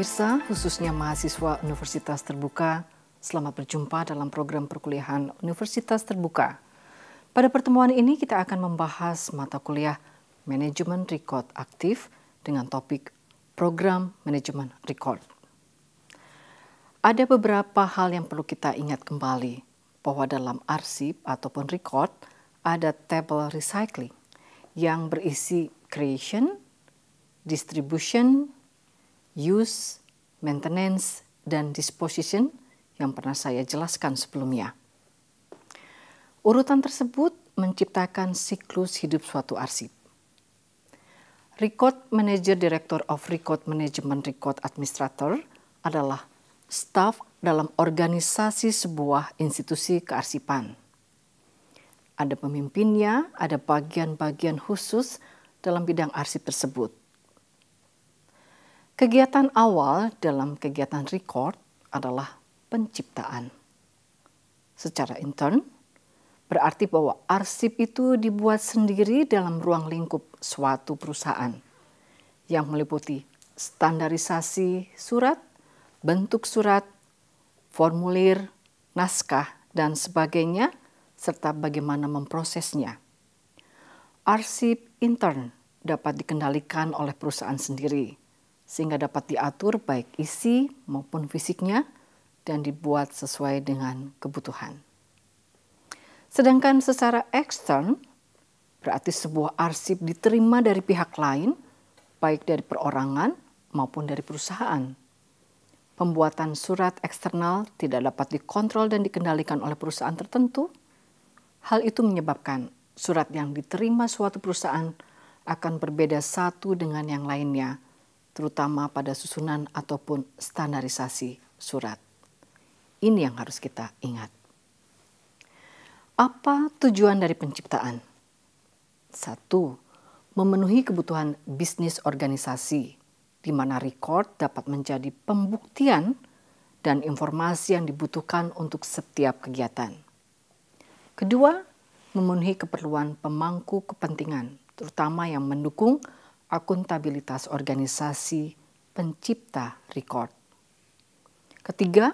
Pemirsa, khususnya mahasiswa Universitas Terbuka, selamat berjumpa dalam program perkuliahan Universitas Terbuka. Pada pertemuan ini kita akan membahas mata kuliah Manajemen Record Aktif dengan topik Program Manajemen Record. Ada beberapa hal yang perlu kita ingat kembali, bahwa dalam arsip ataupun record ada table recycling yang berisi creation, distribution, use, maintenance, dan disposition yang pernah saya jelaskan sebelumnya. Urutan tersebut menciptakan siklus hidup suatu arsip. Record Manager Director of Record Management Record Administrator adalah staf dalam organisasi sebuah institusi kearsipan. Ada pemimpinnya, ada bagian-bagian khusus dalam bidang arsip tersebut. Kegiatan awal dalam kegiatan record adalah penciptaan. Secara intern, berarti bahwa arsip itu dibuat sendiri dalam ruang lingkup suatu perusahaan yang meliputi standarisasi surat, bentuk surat, formulir, naskah, dan sebagainya, serta bagaimana memprosesnya. Arsip intern dapat dikendalikan oleh perusahaan sendiri sehingga dapat diatur baik isi maupun fisiknya dan dibuat sesuai dengan kebutuhan. Sedangkan secara ekstern berarti sebuah arsip diterima dari pihak lain baik dari perorangan maupun dari perusahaan. Pembuatan surat eksternal tidak dapat dikontrol dan dikendalikan oleh perusahaan tertentu. Hal itu menyebabkan surat yang diterima suatu perusahaan akan berbeda satu dengan yang lainnya terutama pada susunan ataupun standarisasi surat. Ini yang harus kita ingat. Apa tujuan dari penciptaan? Satu, memenuhi kebutuhan bisnis organisasi, di mana record dapat menjadi pembuktian dan informasi yang dibutuhkan untuk setiap kegiatan. Kedua, memenuhi keperluan pemangku kepentingan, terutama yang mendukung akuntabilitas organisasi pencipta record. Ketiga,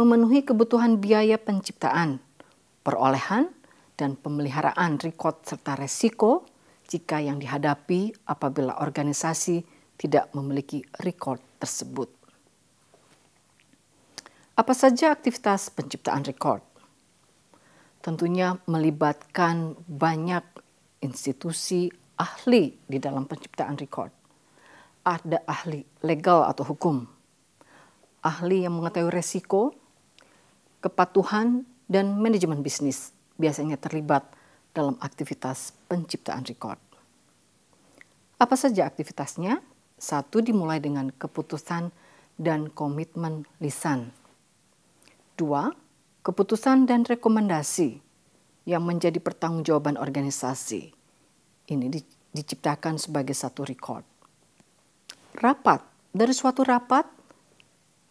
memenuhi kebutuhan biaya penciptaan, perolehan, dan pemeliharaan record serta resiko jika yang dihadapi apabila organisasi tidak memiliki record tersebut. Apa saja aktivitas penciptaan record? Tentunya melibatkan banyak institusi ahli di dalam penciptaan record, Ada ahli legal atau hukum. Ahli yang mengetahui resiko, kepatuhan, dan manajemen bisnis biasanya terlibat dalam aktivitas penciptaan record. Apa saja aktivitasnya? Satu dimulai dengan keputusan dan komitmen lisan. Dua, keputusan dan rekomendasi yang menjadi pertanggungjawaban organisasi ini di, diciptakan sebagai satu record. Rapat, dari suatu rapat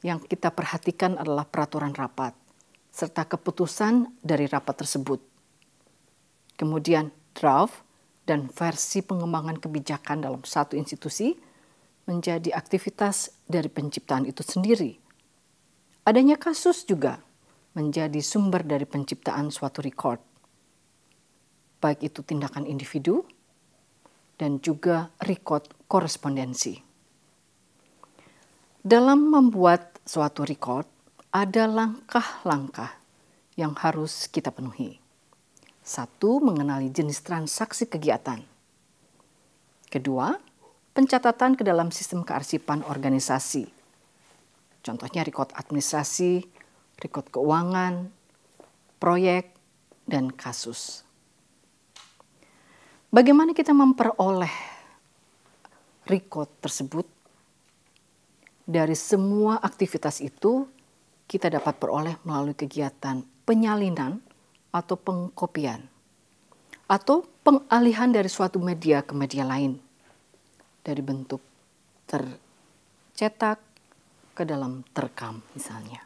yang kita perhatikan adalah peraturan rapat serta keputusan dari rapat tersebut. Kemudian draft dan versi pengembangan kebijakan dalam satu institusi menjadi aktivitas dari penciptaan itu sendiri. Adanya kasus juga menjadi sumber dari penciptaan suatu record, baik itu tindakan individu dan juga record korespondensi. Dalam membuat suatu record, ada langkah-langkah yang harus kita penuhi. Satu, mengenali jenis transaksi kegiatan. Kedua, pencatatan ke dalam sistem kearsipan organisasi. Contohnya rekod administrasi, rekod keuangan, proyek, dan kasus. Bagaimana kita memperoleh record tersebut? Dari semua aktivitas itu kita dapat peroleh melalui kegiatan penyalinan atau pengkopian atau pengalihan dari suatu media ke media lain dari bentuk tercetak ke dalam terekam misalnya.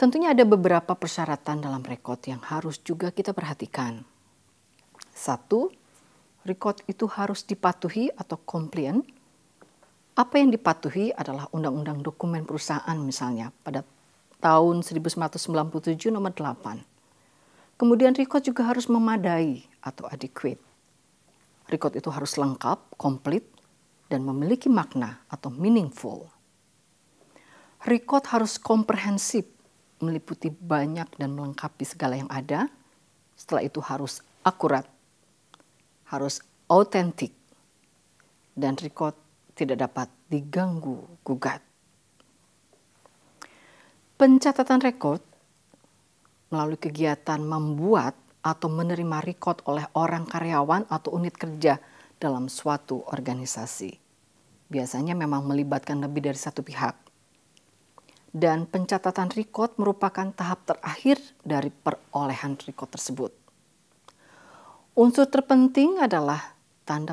Tentunya ada beberapa persyaratan dalam rekod yang harus juga kita perhatikan. Satu, record itu harus dipatuhi atau komplain. Apa yang dipatuhi adalah Undang-Undang Dokumen Perusahaan misalnya pada tahun 1997 nomor 8. Kemudian record juga harus memadai atau adequate. Record itu harus lengkap, komplit, dan memiliki makna atau meaningful. Record harus komprehensif, meliputi banyak dan melengkapi segala yang ada. Setelah itu harus akurat, harus autentik dan record tidak dapat diganggu gugat. Pencatatan rekod melalui kegiatan membuat atau menerima rekod oleh orang karyawan atau unit kerja dalam suatu organisasi. Biasanya memang melibatkan lebih dari satu pihak. Dan pencatatan rekod merupakan tahap terakhir dari perolehan rekod tersebut. Unsur terpenting adalah tanda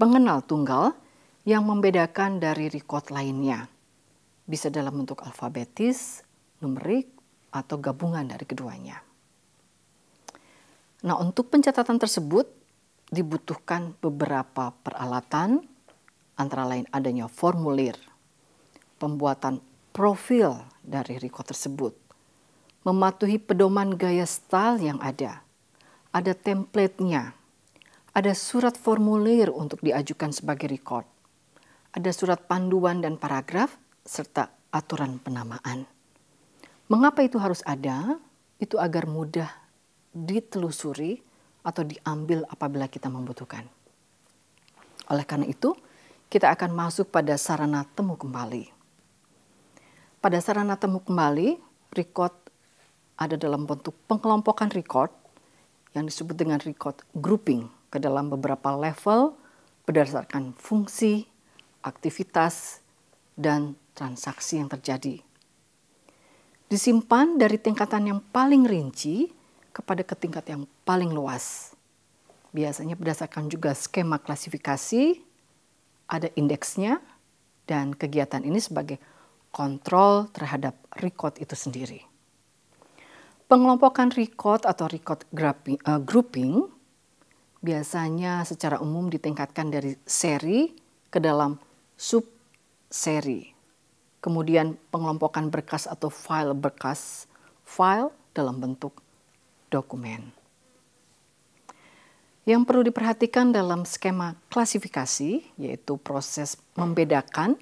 pengenal tunggal yang membedakan dari record lainnya. Bisa dalam bentuk alfabetis, numerik, atau gabungan dari keduanya. Nah, untuk pencatatan tersebut dibutuhkan beberapa peralatan, antara lain adanya formulir, pembuatan profil dari record tersebut, mematuhi pedoman gaya style yang ada, ada template-nya, ada surat formulir untuk diajukan sebagai record, ada surat panduan dan paragraf, serta aturan penamaan. Mengapa itu harus ada? Itu agar mudah ditelusuri atau diambil apabila kita membutuhkan. Oleh karena itu, kita akan masuk pada sarana temu kembali. Pada sarana temu kembali, record ada dalam bentuk pengelompokan record yang disebut dengan record grouping ke dalam beberapa level berdasarkan fungsi, aktivitas, dan transaksi yang terjadi. Disimpan dari tingkatan yang paling rinci kepada ke tingkat yang paling luas. Biasanya berdasarkan juga skema klasifikasi, ada indeksnya, dan kegiatan ini sebagai kontrol terhadap record itu sendiri. Pengelompokan record atau record eh, grouping biasanya secara umum ditingkatkan dari seri ke dalam sub-seri. Kemudian pengelompokan berkas atau file berkas, file dalam bentuk dokumen. Yang perlu diperhatikan dalam skema klasifikasi yaitu proses membedakan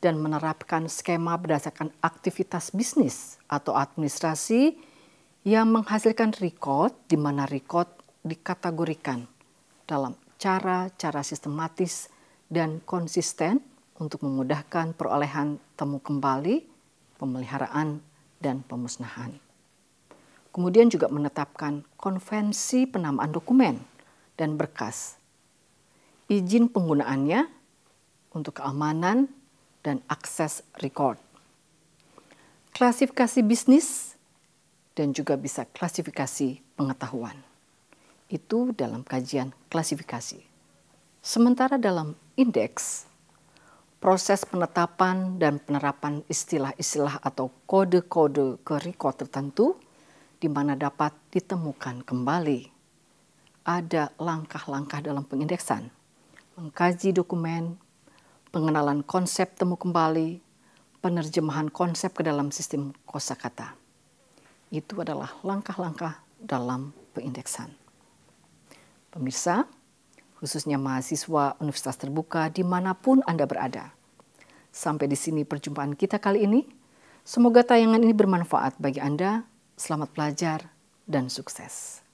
dan menerapkan skema berdasarkan aktivitas bisnis atau administrasi yang menghasilkan rekod di mana rekod dikategorikan dalam cara-cara sistematis dan konsisten untuk memudahkan perolehan temu kembali, pemeliharaan, dan pemusnahan. Kemudian juga menetapkan konvensi penamaan dokumen dan berkas, izin penggunaannya untuk keamanan dan akses rekod, Klasifikasi bisnis dan juga bisa klasifikasi pengetahuan. Itu dalam kajian klasifikasi. Sementara dalam indeks, proses penetapan dan penerapan istilah-istilah atau kode-kode keriko tertentu di mana dapat ditemukan kembali. Ada langkah-langkah dalam pengindeksan, mengkaji dokumen, pengenalan konsep temu kembali, penerjemahan konsep ke dalam sistem kosakata. Itu adalah langkah-langkah dalam peindeksan. Pemirsa, khususnya mahasiswa Universitas Terbuka dimanapun Anda berada. Sampai di sini perjumpaan kita kali ini. Semoga tayangan ini bermanfaat bagi Anda. Selamat belajar dan sukses.